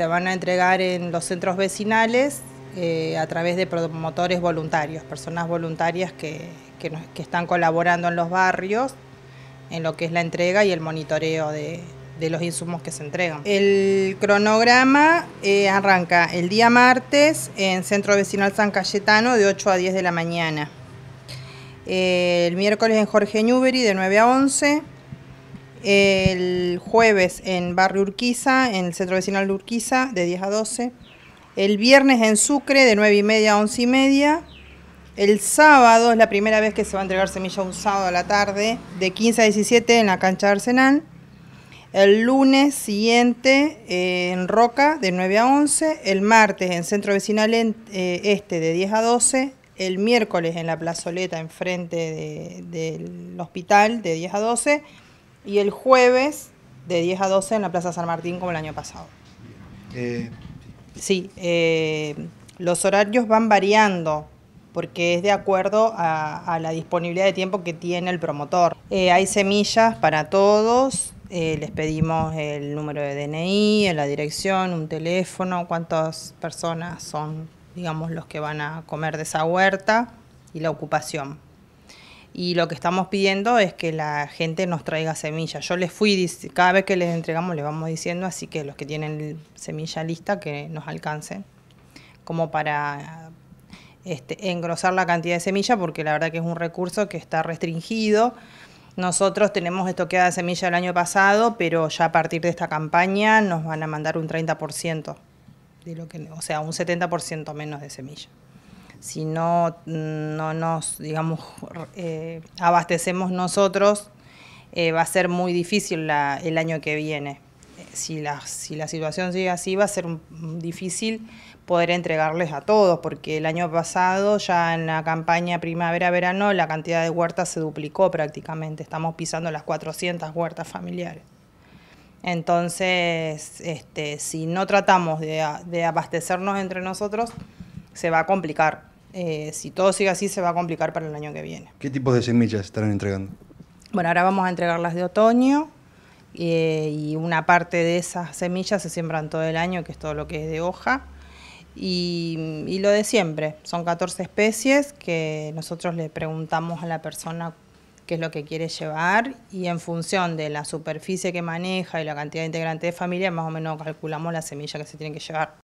Se van a entregar en los centros vecinales eh, a través de promotores voluntarios, personas voluntarias que, están colaborando en los barrios en lo que es la entrega y el monitoreo de, los insumos que se entregan. El cronograma eh, arranca el día martes en Centro Vecinal San Cayetano de 8 a 10 de la mañana. Eh, el miércoles en Jorge Newbery de 9 a 11 el jueves en Barrio Urquiza, en el centro vecinal de Urquiza, de 10 a 12, el viernes en Sucre, de 9 y media a 11 y media, el sábado es la primera vez que se va a entregar semilla un sábado a la tarde, de 15 a 17 en la cancha de Arsenal, el lunes siguiente eh, en Roca, de 9 a 11, el martes en centro vecinal eh, este, de 10 a 12, el miércoles en la plazoleta enfrente del hospital, de 10 a 12, y el jueves de 10 a 12 en la Plaza San Martín como el año pasado. Eh, sí, eh, los horarios van variando porque es de acuerdo a, la disponibilidad de tiempo que tiene el promotor. Eh, hay semillas para todos, les pedimos el número de DNI, la dirección, un teléfono, cuántas personas son, digamos, los que van a comer de esa huerta y la ocupación y lo que estamos pidiendo es que la gente nos traiga semillas. Yo les fui, cada vez que les entregamos les vamos diciendo, así que los que tienen semilla lista que nos alcancen, como para este, engrosar la cantidad de semilla, porque la verdad que es un recurso que está restringido. Nosotros tenemos estoqueada de semilla el año pasado, pero ya a partir de esta campaña nos van a mandar un 30% de lo que, o sea, un 70% menos de semilla si mm, no, nos, digamos, eh, abastecemos nosotros, eh, va a ser muy difícil el año que viene. Eh, si la, situación sigue así, va a ser difícil poder entregarles a todos, porque el año pasado, ya en la campaña primavera-verano, la cantidad de huertas se duplicó prácticamente. Estamos pisando las 400 huertas familiares. Entonces, este, si no tratamos de, de abastecernos entre nosotros, se va a complicar. Eh, si todo sigue así, se va a complicar para el año que viene. ¿Qué tipos de semillas estarán entregando? Bueno, ahora vamos a entregar las de otoño eh, y una parte de esas semillas se siembran todo el año, que es todo lo que es de hoja. Y, lo de siempre, son 14 especies que nosotros le preguntamos a la persona qué es lo que quiere llevar y en función de la superficie que maneja y la cantidad de integrantes de familia, más o menos calculamos las semillas que se tienen que llevar.